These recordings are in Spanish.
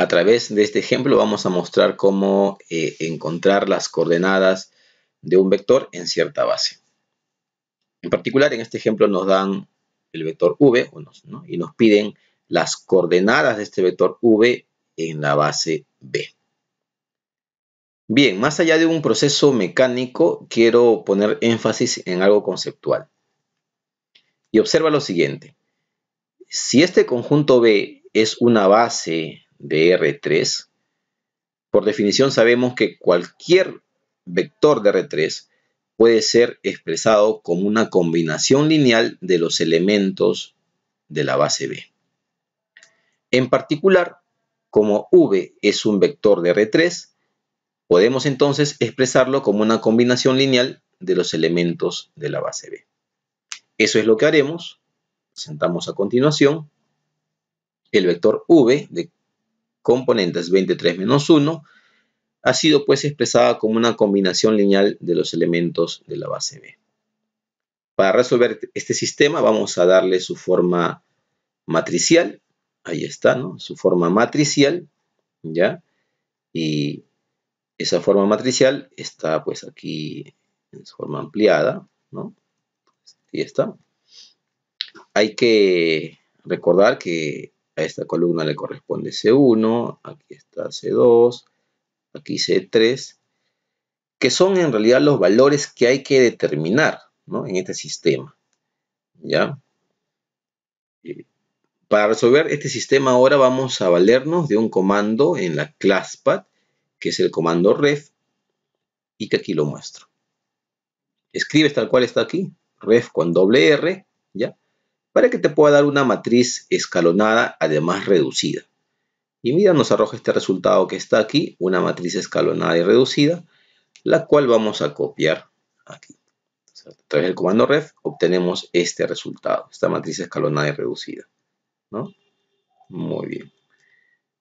A través de este ejemplo vamos a mostrar cómo eh, encontrar las coordenadas de un vector en cierta base. En particular, en este ejemplo nos dan el vector v y nos piden las coordenadas de este vector v en la base b. Bien, más allá de un proceso mecánico, quiero poner énfasis en algo conceptual. Y observa lo siguiente. Si este conjunto B es una base de R3. Por definición sabemos que cualquier vector de R3 puede ser expresado como una combinación lineal de los elementos de la base B. En particular, como V es un vector de R3, podemos entonces expresarlo como una combinación lineal de los elementos de la base B. Eso es lo que haremos. Presentamos a continuación el vector V de componentes 23 menos 1 ha sido pues expresada como una combinación lineal de los elementos de la base B. Para resolver este sistema vamos a darle su forma matricial. Ahí está, ¿no? Su forma matricial, ¿ya? Y esa forma matricial está pues aquí en su forma ampliada, ¿no? Ahí está. Hay que recordar que a esta columna le corresponde C1, aquí está C2, aquí C3, que son en realidad los valores que hay que determinar en este sistema. ¿ya? Eh, para resolver este sistema ahora vamos a valernos de un comando en la ClassPad, que es el comando ref, y que aquí lo muestro. Escribes tal cual está aquí, ref con doble R, ¿ya? para que te pueda dar una matriz escalonada, además reducida. Y mira, nos arroja este resultado que está aquí, una matriz escalonada y reducida, la cual vamos a copiar aquí. a través del comando ref obtenemos este resultado, esta matriz escalonada y reducida. ¿no? Muy bien.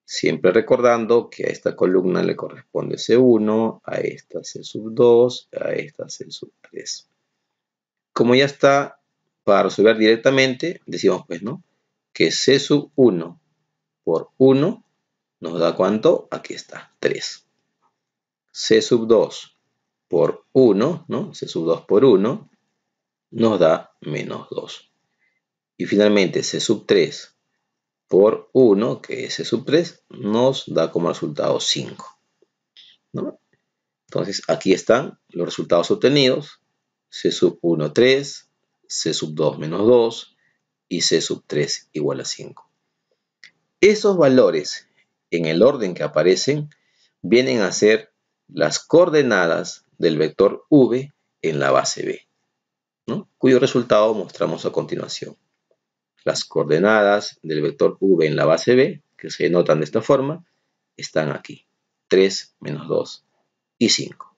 Siempre recordando que a esta columna le corresponde C1, a esta C2, a esta C3. Como ya está para resolver directamente, decimos pues, ¿no? Que C sub 1 por 1 nos da cuánto? Aquí está, 3. C sub 2 por 1, ¿no? C sub 2 por 1 nos da menos 2. Y finalmente C sub 3 por 1, que es C sub 3, nos da como resultado 5. ¿no? Entonces aquí están los resultados obtenidos. C sub 1, 3, C sub 2 menos 2 y C sub 3 igual a 5. Esos valores, en el orden que aparecen, vienen a ser las coordenadas del vector v en la base B, cuyo resultado mostramos a continuación. Las coordenadas del vector v en la base B, que se denotan de esta forma, están aquí, 3 menos 2 y 5.